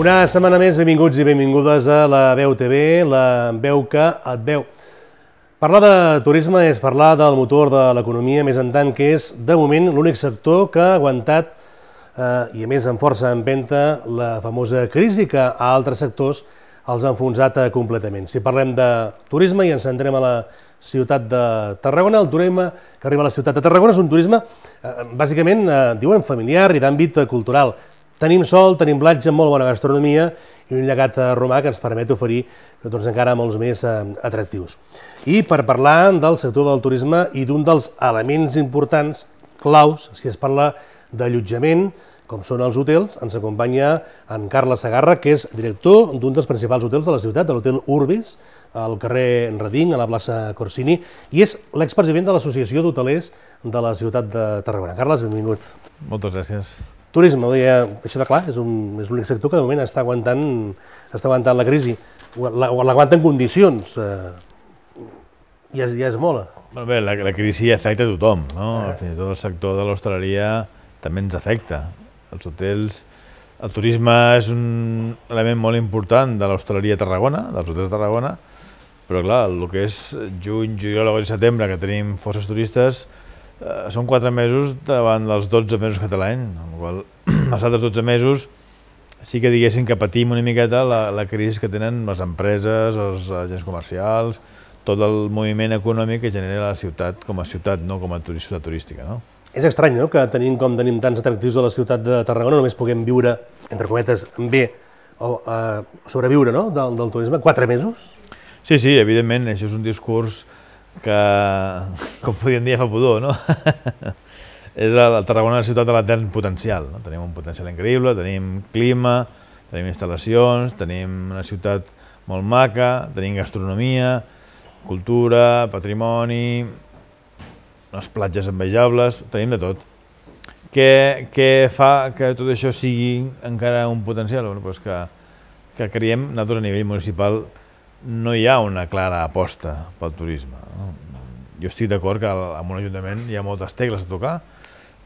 Una setmana més, benvinguts i benvingudes a la Veu TV, la veu que et veu. Parlar de turisme és parlar del motor de l'economia, més en tant que és, de moment, l'únic sector que ha aguantat, eh, i a més amb força empenta, la famosa crisi que a altres sectors els ha enfonsat eh, completament. Si parlem de turisme i ens centrem a la ciutat de Tarragona, el turisme que arriba a la ciutat de Tarragona és un turisme, eh, bàsicament, eh, diuen, familiar i d'àmbit cultural. Tenim sol, tenim platja, molt bona gastronomia i un llegat eh, romà que ens permet oferir doncs, encara molts més eh, atractius. I per parlar del sector del turisme i d'un dels elements importants, claus, si es parla d'allotjament, com són els hotels, ens acompanya en Carles Sagarra, que és director d'un dels principals hotels de la ciutat, de l'hotel Urbis, al carrer Reding, a la plaça Corsini, i és l'expresident de l'Associació d'Hotelers de la ciutat de Tarragona. Carles, benvingut. Moltes gràcies. Turisme, ho deia, eh, això de clar, és l'únic sector que de moment està aguantant, està aguantant la crisi, o l'aguanta en condicions, eh, ja és, ja és molt. Bé, bé, la, la crisi afecta a tothom, no? Eh. fins i tot el sector de l'hostaleria també ens afecta. Els hotels, el turisme és un element molt important de l'hostaleria a Tarragona, dels hotels de Tarragona, però clar, el que és juny, juliol, agost i setembre, que tenim forces turistes, eh, són 4 mesos davant dels 12 mesos que té l'any, amb qual els altres 12 mesos sí que diguéssim que patim una miqueta la, la crisi que tenen les empreses, els agents comercials, tot el moviment econòmic que genera la ciutat com a ciutat, no com a ciutat turística. No? És estrany, no?, que tenim com tenim tants atractius de la ciutat de Tarragona només puguem viure, entre cometes, bé, o eh, sobreviure, no?, del, del turisme, quatre mesos? Sí, sí, evidentment, això és un discurs que, com podríem dir, fa pudor, no? és la Tarragona la ciutat de l'etern potencial. No? Tenim un potencial increïble, tenim clima, tenim instal·lacions, tenim una ciutat molt maca, tenim gastronomia, cultura, patrimoni, les platges envejables, tenim de tot. Què, què fa que tot això sigui encara un potencial? Bueno, doncs que, que creiem nosaltres a nivell municipal no hi ha una clara aposta pel turisme. No? Jo estic d'acord que en un ajuntament hi ha moltes tecles a tocar,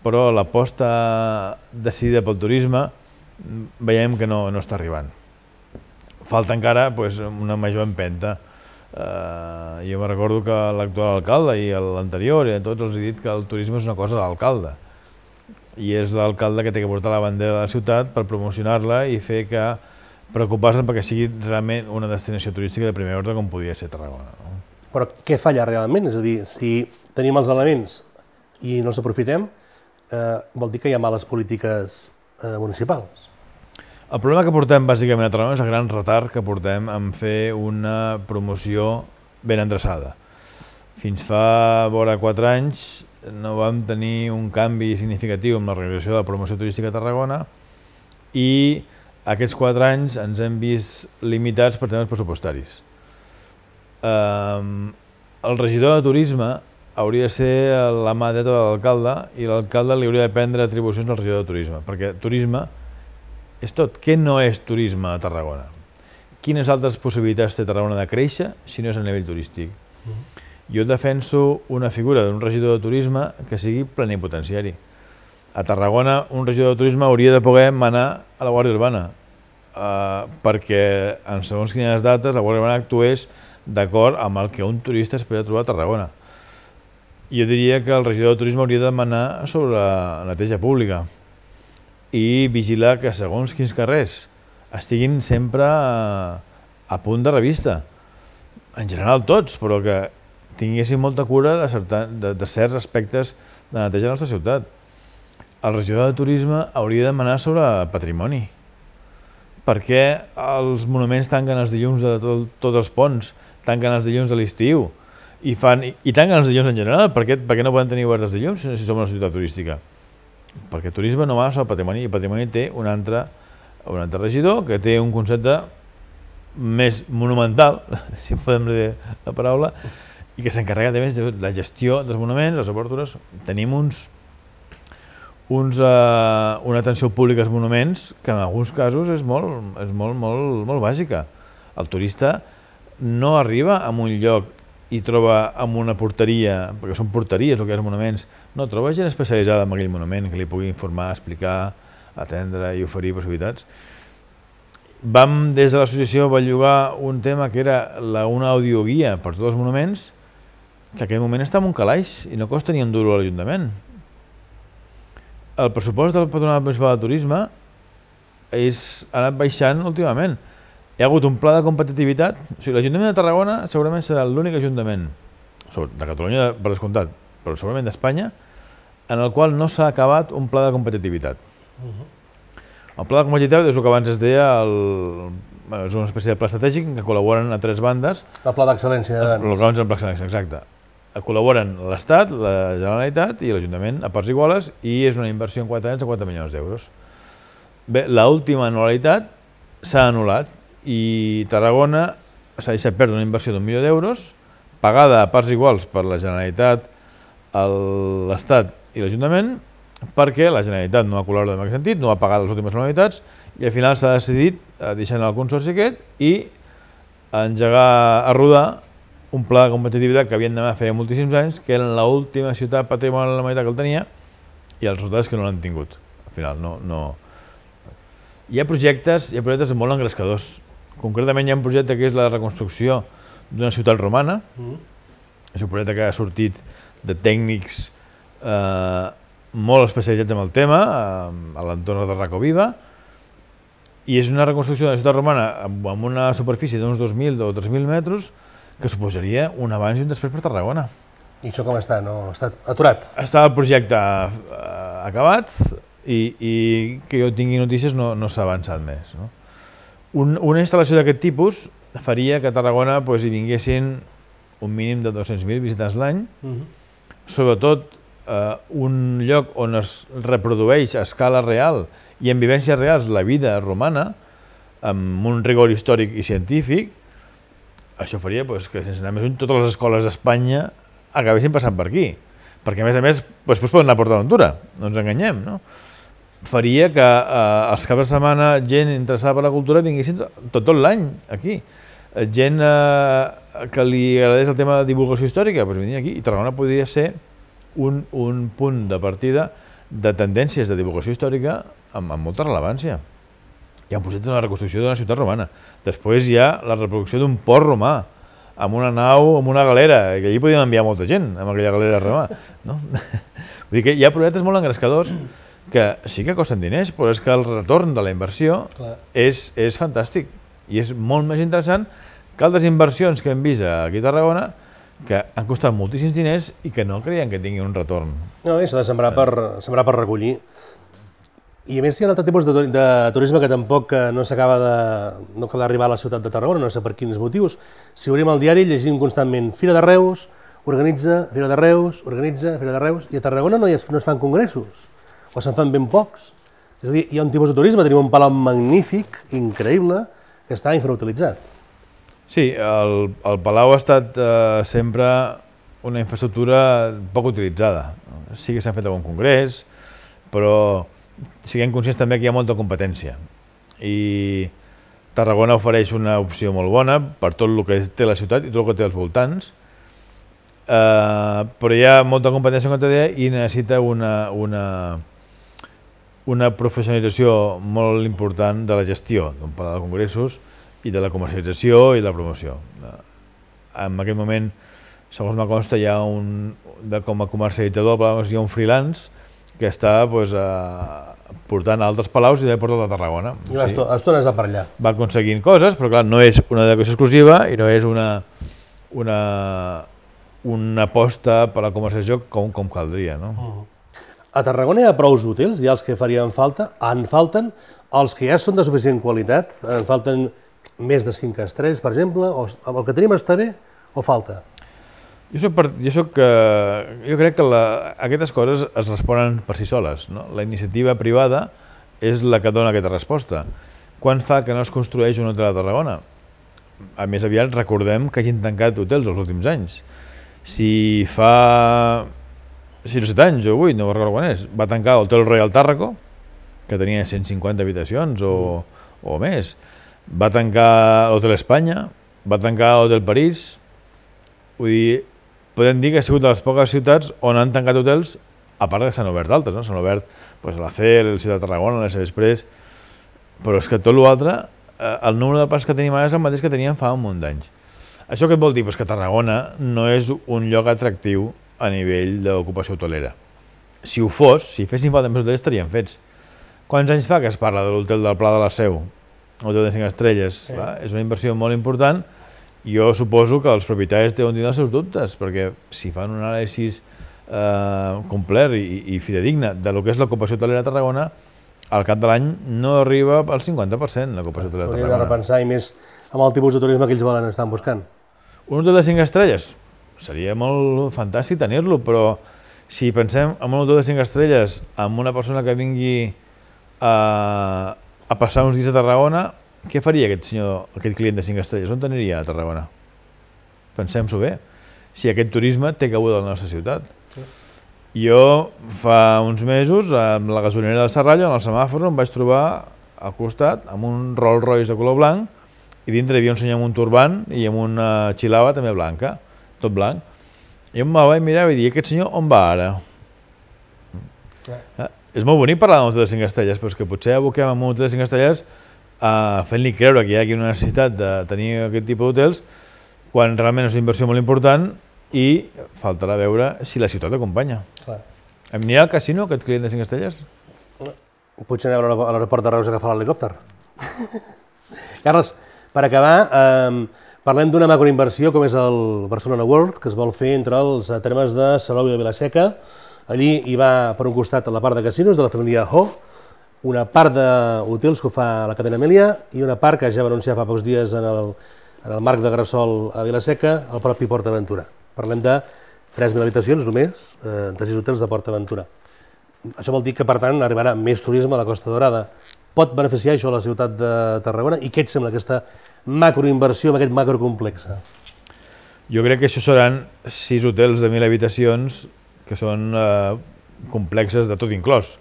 però l'aposta decidida pel turisme veiem que no, no està arribant. Falta encara pues, una major empenta. Eh, jo me recordo que l'actual alcalde i l'anterior i eh, a tots els he dit que el turisme és una cosa de l'alcalde i és l'alcalde que té que portar la bandera de la ciutat per promocionar-la i fer que preocupar-se perquè sigui realment una destinació turística de primer ordre com podia ser Tarragona. No? Però què falla realment? És a dir, si tenim els elements i no els aprofitem, eh, vol dir que hi ha males polítiques eh, municipals. El problema que portem bàsicament a Tarragona és el gran retard que portem en fer una promoció ben endreçada. Fins fa vora 4 anys no vam tenir un canvi significatiu en la realització de la promoció turística a Tarragona i aquests quatre anys ens hem vist limitats per temes pressupostaris. Ehm, el regidor de turisme hauria de ser la mà dreta de l'alcalde i l'alcalde li hauria de prendre atribucions al regidor de turisme, perquè turisme és tot. Què no és turisme a Tarragona? Quines altres possibilitats té Tarragona de créixer si no és a nivell turístic? Mm-hmm. Jo defenso una figura d'un regidor de turisme que sigui plenipotenciari a Tarragona un regidor de turisme hauria de poder manar a la Guàrdia Urbana, eh, perquè en segons quines dates la Guàrdia Urbana actués d'acord amb el que un turista es podia trobar a Tarragona. Jo diria que el regidor de turisme hauria de manar sobre la neteja pública i vigilar que segons quins carrers estiguin sempre a, eh, a punt de revista. En general tots, però que tinguessin molta cura de, certa, de, de certs aspectes de neteja a la nostra ciutat el regidor de Turisme hauria de demanar sobre patrimoni. Per què els monuments tanquen els dilluns de tot, tots els ponts, tanquen els dilluns de l'estiu, i, fan, i, i tanquen els dilluns en general? Per què, per què no poden tenir obert els dilluns si, som una ciutat turística? Perquè turisme no va sobre patrimoni, i patrimoni té un altre, un altre regidor que té un concepte més monumental, si podem dir la paraula, i que s'encarrega també de la gestió dels monuments, les obertures. Tenim uns uns, eh, una atenció pública als monuments que en alguns casos és molt, és molt, molt, molt bàsica. El turista no arriba a un lloc i troba en una porteria, perquè són porteries o que és monuments, no, troba gent especialitzada en aquell monument que li pugui informar, explicar, atendre i oferir possibilitats. Vam, des de l'associació, va llogar un tema que era la, una audioguia per tots els monuments, que en aquell moment estava en un calaix i no costa ni un duro a l'Ajuntament el pressupost del Patronat Municipal de Turisme és, ha anat baixant últimament. Hi ha hagut un pla de competitivitat. O sigui, L'Ajuntament de Tarragona segurament serà l'únic ajuntament, de Catalunya per descomptat, però segurament d'Espanya, en el qual no s'ha acabat un pla de competitivitat. Uh -huh. El pla de competitivitat és el que abans es deia, el, és una espècie de pla estratègic que col·laboren a tres bandes. El pla d'excel·lència de El, el pla d'excel·lència, exacte col·laboren l'Estat, la Generalitat i l'Ajuntament a parts iguales i és una inversió en 4 anys de 4 milions d'euros. Bé, l'última anualitat s'ha anul·lat i Tarragona s'ha deixat perdre una inversió d'un milió d'euros pagada a parts iguals per la Generalitat, l'Estat i l'Ajuntament perquè la Generalitat no ha col·laborat en aquest sentit, no ha pagat les últimes anualitats i al final s'ha decidit, deixar el consorci aquest, i engegar a rodar un pla de competitivitat que havien de feia moltíssims anys, que era l'última ciutat patrimonial de la humanitat que el tenia, i els resultats que no l'han tingut. Al final, no, no... Hi ha projectes, hi ha projectes molt engrescadors. Concretament hi ha un projecte que és la reconstrucció d'una ciutat romana, mm. és un projecte que ha sortit de tècnics eh, molt especialitzats en el tema, eh, a l'entorn de Racoviva, i és una reconstrucció d'una ciutat romana amb, amb una superfície d'uns 2.000 o 3.000 metres, que suposaria un abans i un després per Tarragona. I això com està? No? Està aturat? Està el projecte eh, acabat i, i que jo tingui notícies no, no s'ha avançat més. No? Un, una instal·lació d'aquest tipus faria que a Tarragona pues, hi vinguessin un mínim de 200.000 visitants l'any, uh mhm. -huh. sobretot eh, un lloc on es reprodueix a escala real i en vivències reals la vida romana, amb un rigor històric i científic, això faria pues, doncs, que, sense anar més lluny, totes les escoles d'Espanya acabessin passant per aquí. Perquè, a més a més, pues, doncs, pues doncs poden anar a Port Aventura, no ens enganyem, no? Faria que eh, els caps de setmana gent interessada per la cultura vinguessin tot, tot l'any aquí. Eh, gent eh, que li agradés el tema de divulgació històrica, pues vindria aquí. I Tarragona podria ser un, un punt de partida de tendències de divulgació històrica amb, amb molta rellevància hi ha un projecte de la reconstrucció d'una ciutat romana. Després hi ha la reproducció d'un port romà, amb una nau, amb una galera, que allí podien enviar molta gent, amb aquella galera romà. No? Vull dir que hi ha projectes molt engrescadors que sí que costen diners, però és que el retorn de la inversió és, és fantàstic i és molt més interessant que altres inversions que hem vist aquí a Tarragona que han costat moltíssims diners i que no creien que tinguin un retorn. No, s'ha de sembrar per, sembrar per recollir. I a més hi ha un altre tipus de, de turisme que tampoc eh, no s'acaba de no d'arribar a la ciutat de Tarragona, no sé per quins motius. Si obrim el diari llegim constantment Fira de Reus, organitza, Fira de Reus, organitza, Fira de Reus, i a Tarragona no, es, no es fan congressos, o se'n fan ben pocs. És a dir, hi ha un tipus de turisme, tenim un palau magnífic, increïble, que està infrautilitzat. Sí, el, el palau ha estat eh, sempre una infraestructura poc utilitzada. Sí que s'han fet algun congrés, però siguem conscients també que hi ha molta competència i Tarragona ofereix una opció molt bona per tot el que té la ciutat i tot el que té als voltants Uh, però hi ha molta competència, com deia, i necessita una, una, una professionalització molt important de la gestió d'un pla de congressos i de la comercialització i de la promoció. Uh, en aquest moment, segons me consta, hi ha un, de, com a comercialitzador, hi ha un freelance que està pues, eh, portant a altres palaus i l'he portat a Tarragona. I les sí. estones de per allà. Va aconseguint coses, però clar, no és una decoració exclusiva i no és una, una, una aposta per a la joc com, com caldria. No? Uh mhm. -huh. A Tarragona hi ha prous útils, hi ha els que farien falta, en falten, els que ja són de suficient qualitat, en falten més de 5 estrells, per exemple, o el que tenim està bé o falta? Jo, soc per, jo, soc, eh, jo crec que la, aquestes coses es responen per si soles. No? La iniciativa privada és la que dona aquesta resposta. Quan fa que no es construeix un hotel a Tarragona? A més aviat recordem que hagin tancat hotels els últims anys. Si fa 6 o 7 anys o 8, no recordo quan és, va tancar l'Hotel Royal Tàrraco, que tenia 150 habitacions o, o més. Va tancar l'Hotel Espanya, va tancar l'Hotel París, vull dir, podem dir que ha sigut de les poques ciutats on han tancat hotels, a part que s'han obert altres, no? s'han obert pues, la CEL, la Ciutat de Tarragona, la després, però és que tot l'altre, eh, el número de places que tenim ara és el mateix que teníem fa un munt d'anys. Això què vol dir? Pues que Tarragona no és un lloc atractiu a nivell d'ocupació hotelera. Si ho fos, si fessin falta més hotels, estarien fets. Quants anys fa que es parla de l'hotel del Pla de la Seu? Hotel de 5 estrelles, sí. Va? és una inversió molt important, jo suposo que els propietaris deuen tenir els seus dubtes, perquè si fan un anàlisi eh, complet i, i fidedigne de lo que és l'ocupació hotelera a Tarragona, al cap de l'any no arriba al 50% l'ocupació hotelera a Tarragona. S'hauria de repensar, i més amb el tipus de turisme que ells volen estan buscant. Un hotel de 5 estrelles? Seria molt fantàstic tenir-lo, però si pensem en un hotel de 5 estrelles, amb una persona que vingui a, a passar uns dies a Tarragona, què faria aquest senyor, aquest client de 5 estrelles? On aniria a Tarragona? Pensem-s'ho bé. Si aquest turisme té cabuda a la nostra ciutat. Sí. Jo fa uns mesos, amb la gasolinera del Serrallo, en el semàfor, em vaig trobar al costat amb un Rolls Royce de color blanc i dintre hi havia un senyor amb un turbant i amb una xilava també blanca, tot blanc. I em vaig mirar i vaig dir, aquest senyor on va ara? Sí. Eh? És molt bonic parlar de hotel de 5 estrelles, però és que potser aboquem en un de 5 estrelles eh, fent-li creure que hi ha aquí una necessitat de tenir aquest tipus d'hotels, quan realment és una inversió molt important i faltarà veure si la ciutat acompanya. Clar. Anirà al casino aquest client de 5 estrelles? Potser anar a l'aeroport de Reus a agafar l'helicòpter. Carles, per acabar, eh, parlem d'una macroinversió com és el Barcelona World, que es vol fer entre els eh, termes de Salou i de Vilaseca. Allí hi va, per un costat, a la part de casinos de la família Ho, una part d'útils que ho fa la cadena Emília i una part que ja va anunciar fa pocs dies en el, en el marc de Grassol a Vilaseca, el propi Port Aventura. Parlem de 3.000 habitacions només, eh, de 6 hotels de Port Aventura. Això vol dir que, per tant, arribarà més turisme a la Costa Dorada. Pot beneficiar això a la ciutat de Tarragona? I què et sembla aquesta macroinversió en aquest macrocomplex? Jo crec que això seran 6 hotels de 1.000 habitacions que són eh, complexes de tot inclòs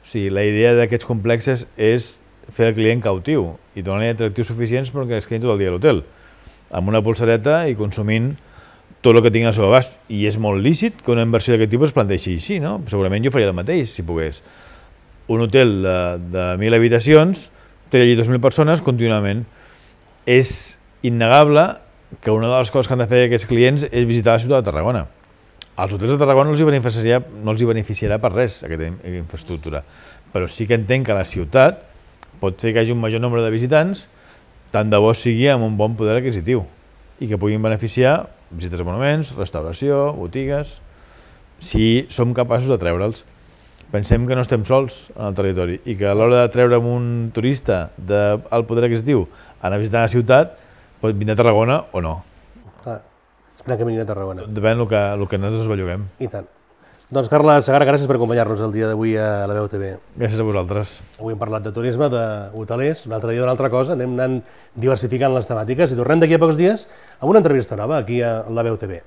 o sigui, la idea d'aquests complexes és fer el client cautiu i donar-li atractius suficients perquè es quedin tot el dia a l'hotel, amb una pulsareta i consumint tot el que tingui al seu abast. I és molt lícit que una inversió d'aquest tipus es planteixi així, no? Segurament jo faria el mateix, si pogués. Un hotel de, de 1.000 habitacions té allí 2.000 persones contínuament. És innegable que una de les coses que han de fer aquests clients és visitar la ciutat de Tarragona als hotels de Tarragona no els, hi beneficiarà, no els hi beneficiarà per res aquesta infraestructura, però sí que entenc que la ciutat pot ser que hi hagi un major nombre de visitants, tant de bo sigui amb un bon poder adquisitiu i que puguin beneficiar visites a monuments, restauració, botigues, si som capaços de treure'ls. Pensem que no estem sols en el territori i que a l'hora de treure un turista del de, poder adquisitiu a anar a visitar la ciutat pot vindre a Tarragona o no. Clar la Camina de Tarragona. Depèn del que, el que nosaltres belluguem. I tant. Doncs Carles Segarra, gràcies per acompanyar-nos el dia d'avui a la veu TV. Gràcies a vosaltres. Avui hem parlat de turisme, d'hotelers, altre dia d'una altra cosa, anem anant diversificant les temàtiques i tornem d'aquí a pocs dies amb una entrevista nova aquí a la veu TV.